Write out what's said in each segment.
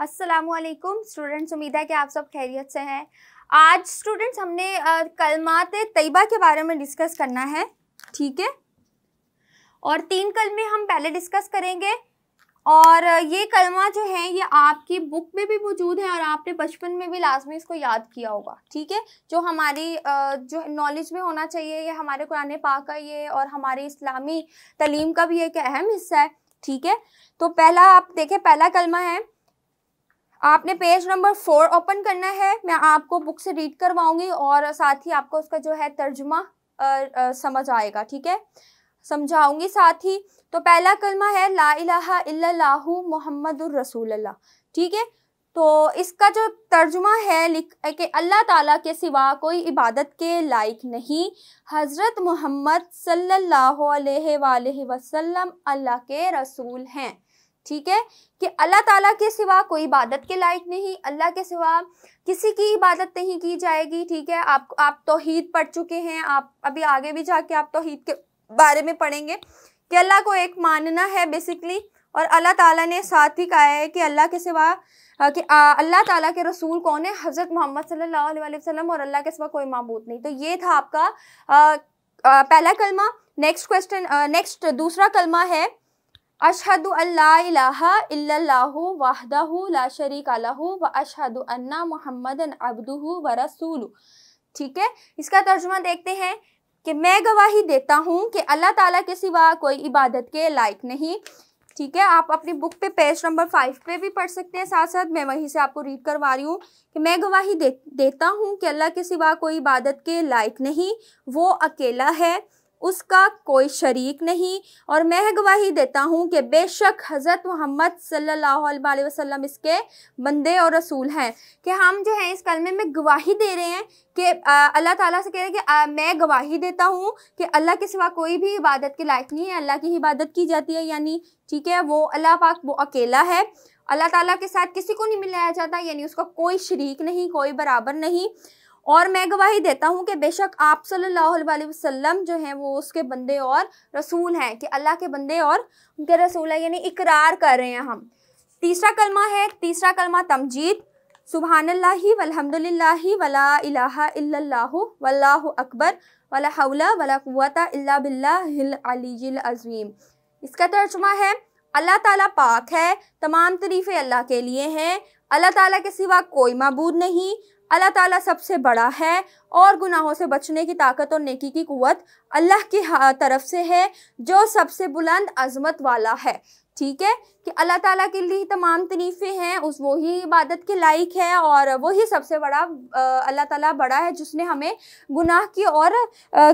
असलकुम स्टूडेंट्स उम्मीद है कि आप सब खैरियत से हैं आज स्टूडेंट्स हमने कलमात तयबा के बारे में डिस्कस करना है ठीक है और तीन कलमे हम पहले डिस्कस करेंगे और ये कलमा जो है ये आपकी बुक में भी मौजूद है और आपने बचपन में भी लाजमी इसको याद किया होगा ठीक है जो हमारी जो नॉलेज में होना चाहिए ये हमारे कुरान पाक का ये और हमारी इस्लामी तलीम का भी एक अहम हिस्सा है ठीक है तो पहला आप देखें पहला कलमा है आपने पेज नंबर फोर ओपन करना है मैं आपको बुक से रीड करवाऊंगी और साथ ही आपको उसका जो है तर्जमा समझ आएगा ठीक है समझाऊंगी साथ ही तो पहला कलमा है ला इलाहा इल्लल्लाहु ठीक है तो इसका जो तर्जुमा है लिख कि अल्लाह ताला के सिवा कोई इबादत के लायक नहीं हज़रत मोहम्मद सल्लल्लाहु अलैहि वसल्लम अल्लाह के रसूल हैं ठीक है कि अल्लाह ताला के सिवा कोई इबादत के लायक नहीं अल्लाह के सिवा किसी की इबादत नहीं की जाएगी ठीक है आप आप तोहीद पढ़ चुके हैं आप अभी आगे भी जाके आप तोहीद के बारे में पढ़ेंगे कि अल्लाह को एक मानना है बेसिकली और अल्लाह ताला ने साथ ही कहा है कि अल्लाह के सिवा कि अल्लाह ताला के रसूल कौन है हज़रत मोहम्मद सल्लल्लाहु अलैहि वसल्लम और अल्लाह के सिवा कोई मबूत नहीं तो ये था आपका आ, आ, पहला कलमा नेक्स्ट क्वेश्चन नेक्स्ट दूसरा कलमा है अशहद वाहदा ला शरीक व अशहद अन्ना मोहम्मद अबदू व रसूल ठीक है इसका तर्जुमा देखते हैं कि मैं गवाही देता हूँ कि अल्लाह ताला के सिवा कोई इबादत के लायक नहीं ठीक है आप अपनी बुक पे पेज नंबर फाइव पे भी पढ़ सकते हैं साथ साथ मैं वहीं से आपको रीड करवा रही हूँ कि मैं गवाही दे देता हूँ कि अल्लाह के सिवा कोई इबादत के लायक नहीं वो अकेला है उसका कोई शरीक नहीं और मैं गवाही देता हूँ कि बेशक हज़रत मोहम्मद सल्ला अलैहि इसके बंदे और रसूल हैं कि हम जो है इस कलमे में गवाही दे रहे हैं कि अल्लाह ताला से कह रहे हैं कि आ, मैं गवाही देता हूँ कि अल्लाह के सिवा कोई भी इबादत के लायक नहीं है अल्लाह की इबादत की जाती है यानी ठीक है वो अल्लाह पाक वो अकेला है अल्लाह ताला के साथ किसी को नहीं मिलाया जाता यानी उसका कोई शरीक नहीं कोई बराबर नहीं और मैं गवाही देता हूँ कि बेशक आप सल्लल्लाहु अलैहि वसल्लम जो हैं वो उसके बंदे और रसूल हैं कि अल्लाह के बंदे और उनके रसूल हैं यानी इकरार कर रहे हैं हम तीसरा कलमा है तीसरा कलमा तमजीद सुबहानल्लाही वलहमदुलिल्लाही वला इलाहा वल्लाहु अकबर वला हौला वला कुवता इल्ला बिल्लाहिल अलीजिल अजीम इसका तर्जुमा है अल्लाह ताला पाक है तमाम तरीफे अल्लाह के लिए हैं अल्लाह ताला के सिवा कोई मबूद नहीं अल्लाह ताला सबसे बड़ा है और गुनाहों से बचने की ताकत और नेकी की कुवत अल्लाह की तरफ से है जो सबसे बुलंद अजमत वाला है ठीक है कि अल्लाह ताला के लिए तमाम तनीफे हैं उस वही इबादत के लायक है और वही सबसे बड़ा अल्लाह ताला बड़ा है जिसने हमें गुनाह की और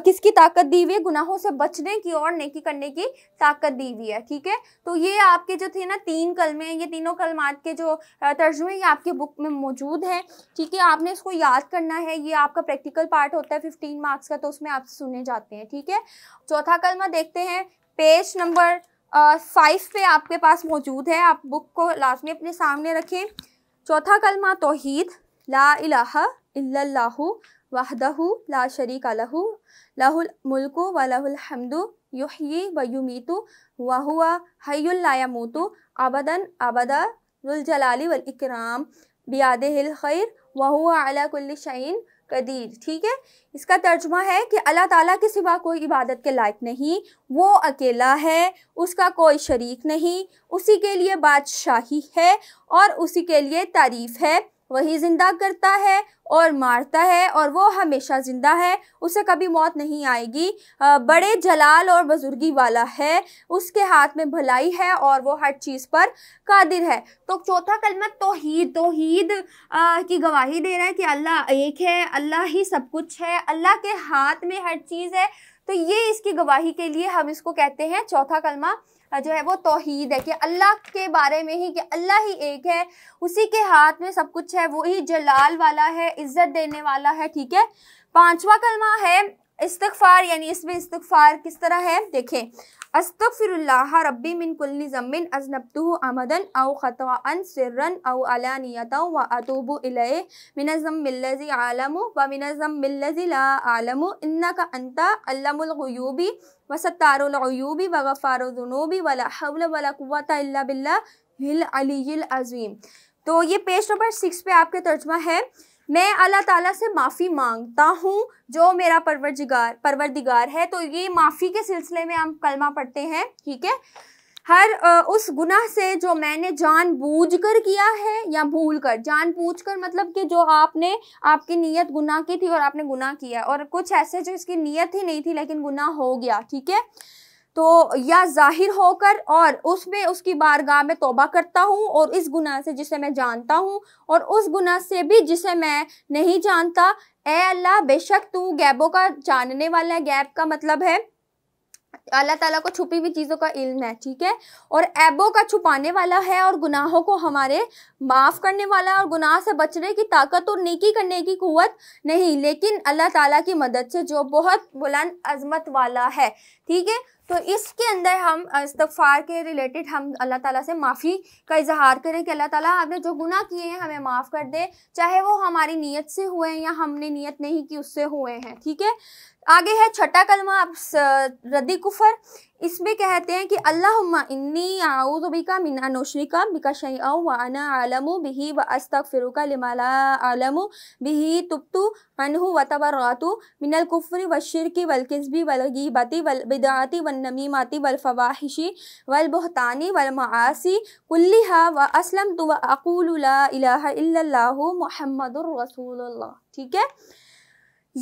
किसकी ताकत दी हुई है गुनाहों से बचने की और नेकी करने की ताकत दी हुई है ठीक है तो ये आपके जो थे ना तीन कलमे ये तीनों कलमात के जो तर्जुमे ये आपके बुक में मौजूद हैं ठीक है आपने इसको याद करना है ये आपका प्रैक्टिस प्रैक्टिकल पार्ट होता है फिफ्टीन मार्क्स का तो उसमें आप सुने जाते हैं ठीक है चौथा कलमा देखते हैं पेज नंबर फाइव पे आपके पास मौजूद है आप बुक को लाजमी अपने सामने रखें चौथा कलमा तोहीद ला इलाहा इल्लल्लाहु ला शरीक लहू लहुल मुल्कु व लहुल हमदु युहयी व युमीतु वाहुआ हुआ हयुल लायामूतु अबदन जलाली वल इकराम बियाद हिल खैर वाहुआ अला शैन कदीर ठीक है इसका तर्जुमा है कि अल्लाह ताला के सिवा कोई इबादत के लायक नहीं वो अकेला है उसका कोई शरीक नहीं उसी के लिए बादशाही है और उसी के लिए तारीफ़ है वही ज़िंदा करता है और मारता है और वो हमेशा ज़िंदा है उसे कभी मौत नहीं आएगी बड़े जलाल और बुजुर्गी वाला है उसके हाथ में भलाई है और वो हर चीज़ पर कादिर है तो चौथा कलमा तोहीद तोहीद की गवाही दे रहा है कि अल्लाह एक है अल्लाह ही सब कुछ है अल्लाह के हाथ में हर चीज़ है तो ये इसकी गवाही के लिए हम इसको कहते हैं चौथा कलमा जो है वो तोहीद है कि अल्लाह के बारे में ही कि अल्लाह ही एक है उसी के हाथ में सब कुछ है वही जलाल वाला है इज़्ज़त देने वाला है ठीक है पांचवा कलमा है इस्तफ़ार यानी इसमें इस्तफ़ार किस तरह है देखें अस्तफ़िरुल्लाह रब्बी मिन कुल्ली ज़म्बिन अव ख़तवान सिरन अव अलानियता व अतूबु इलय मिनज़म्बिल्लज़ी आलम व मिनज़म्बिल्लज़ी आलम इन्ना का अंता अल्लमुलगयूबी व सत्तारुलगयूबी व गफ़ारुजुनूबी वला हवल वला बिल्ला हिल अलील तो ये पेज नंबर सिक्स पे आपके तर्जमा है मैं अल्लाह ताला से माफ़ी मांगता हूँ जो मेरा परवरदिगार परवरदिगार है तो ये माफ़ी के सिलसिले में हम कलमा पढ़ते हैं ठीक है हर उस गुनाह से जो मैंने बूझ कर किया है या भूल कर बूझ कर मतलब कि जो आपने आपकी नीयत गुनाह की थी और आपने गुनाह किया और कुछ ऐसे जो इसकी नीयत ही नहीं थी लेकिन गुनाह हो गया ठीक है तो या जाहिर होकर और उसमें उसकी बारगाह में तोबा करता हूँ और इस गुनाह से जिसे मैं जानता हूँ और उस गुनाह से भी जिसे मैं नहीं जानता ए अल्लाह बेशक तू गैबों का जानने वाला गैब का मतलब है अल्लाह ताला को छुपी हुई चीज़ों का इल्म है ठीक है और ऐबों का छुपाने वाला है और गुनाहों को हमारे माफ़ करने वाला है और गुनाह से बचने की ताकत और नेकी करने की कुवत नहीं लेकिन अल्लाह ताला की मदद से जो बहुत बुलंद अजमत वाला है ठीक है तो इसके अंदर हम इस्तफ़ार के रिलेटेड हम अल्लाह ताला से माफ़ी का इजहार करें कि अल्लाह ताला आपने जो गुनाह किए हैं हमें माफ़ कर दे चाहे वो हमारी नीयत से हुए हैं या हमने नीयत नहीं की उससे हुए हैं ठीक है आगे है छठा कलमा रद्दी कुफर इसमें कहते हैं कि अल्लाह इन्नी आऊद बिका मिना नोशरिका बिका शही वना आलम बिही व अस्तक फ़िरुका लिमाला आलम बिही तुप्तु अनहु व तबरातु मिनल कुफरी व शिरकी वलकस्बी वलगीबती वलबिदाती वलनमीमाती वलफवाहिशी वलबहतानी वलमासी कुल्लिहा व असलम तो व अकूल ला इलाहा इल्लल्लाहु मुहम्मदुर रसूलुल्लाह ठीक है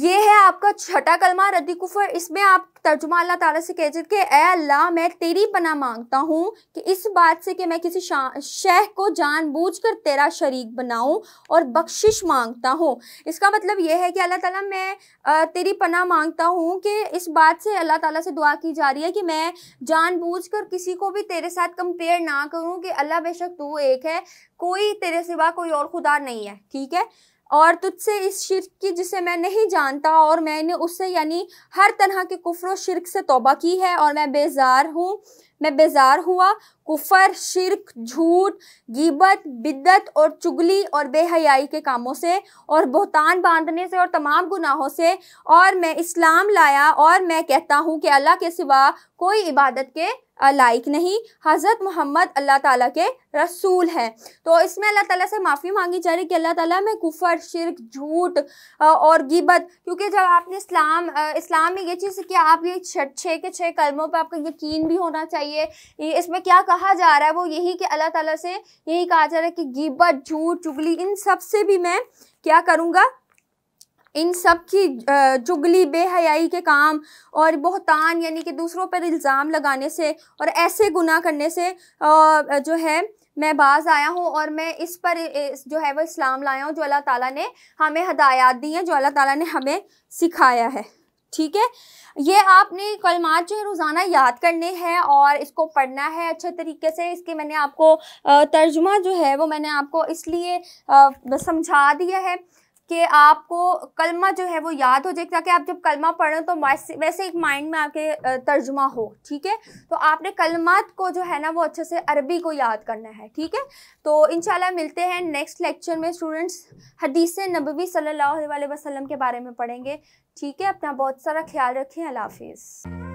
ये है आपका छठा कलमा रद्दी कुफर इसमें आप तर्जुमा अल्लाह ताला से कहते कि ए अल्लाह मैं तेरी पना मांगता हूँ कि इस बात से कि मैं किसी शेह को जानबूझकर तेरा शरीक बनाऊँ और बख्शिश मांगता हूँ इसका मतलब यह है कि अल्लाह ताला मैं तेरी पना मांगता हूँ कि इस बात से अल्लाह ताला से दुआ की जा रही है कि मैं जानबूझकर किसी को भी तेरे साथ कंपेयर ना करूँ कि अल्लाह बेशक तू एक है कोई तेरे सिवा कोई और खुदा नहीं है ठीक है और तुझसे इस शिरक की जिसे मैं नहीं जानता और मैंने उससे यानी हर तरह के कुफर व शिरक से तोबा की है और मैं बेजार हूँ मैं बेजार हुआ कुफर शिरक झूठ गीबत बिद्दत और चुगली और बेहयाई के कामों से और बहतान बांधने से और तमाम गुनाहों से और मैं इस्लाम लाया और मैं कहता हूँ कि अल्लाह के सिवा कोई इबादत के लाइक नहीं हज़रत मोहम्मद अल्लाह ताला के रसूल हैं तो इसमें अल्लाह ताला से माफ़ी मांगी जा रही कि अल्लाह ताला मैं कुफर शिरक झूठ और गिबत क्योंकि जब आपने इस्लाम इस्लाम में ये चीज़ कि आप ये छः के छः कलमों पर आपका यकीन भी होना चाहिए इसमें क्या कहा जा रहा है वो यही कि अल्लाह ताला से यही कहा जा रहा है कि गिबत झूठ चुगली इन सब से भी मैं क्या करूँगा इन सब की जुगली बेहयाई के काम और बहुतान यानी कि दूसरों पर इल्ज़ाम लगाने से और ऐसे गुनाह करने से जो है मैं बाज आया हूँ और मैं इस पर जो है वो इस्लाम लाया हूँ जो अल्लाह ताला ने हमें हदायत दी हैं जो अल्लाह ताला ने हमें सिखाया है ठीक है ये आपने कलमात जो है रोज़ाना याद करने हैं और इसको पढ़ना है अच्छे तरीके से इसके मैंने आपको तर्जुमा जो है वो मैंने आपको इसलिए समझा दिया है कि आपको कलमा जो है वो याद हो जाए ताकि आप जब कलमा पढ़ें तो वैसे एक माइंड में आके तर्जुमा हो ठीक है तो आपने कलमात को जो है ना वो अच्छे से अरबी को याद करना है ठीक है तो इन मिलते हैं नेक्स्ट लेक्चर में स्टूडेंट्स हदीस नबवी सल्ला वसलम के बारे में पढ़ेंगे ठीक है अपना बहुत सारा ख्याल रखें अल्लाह हाफिज़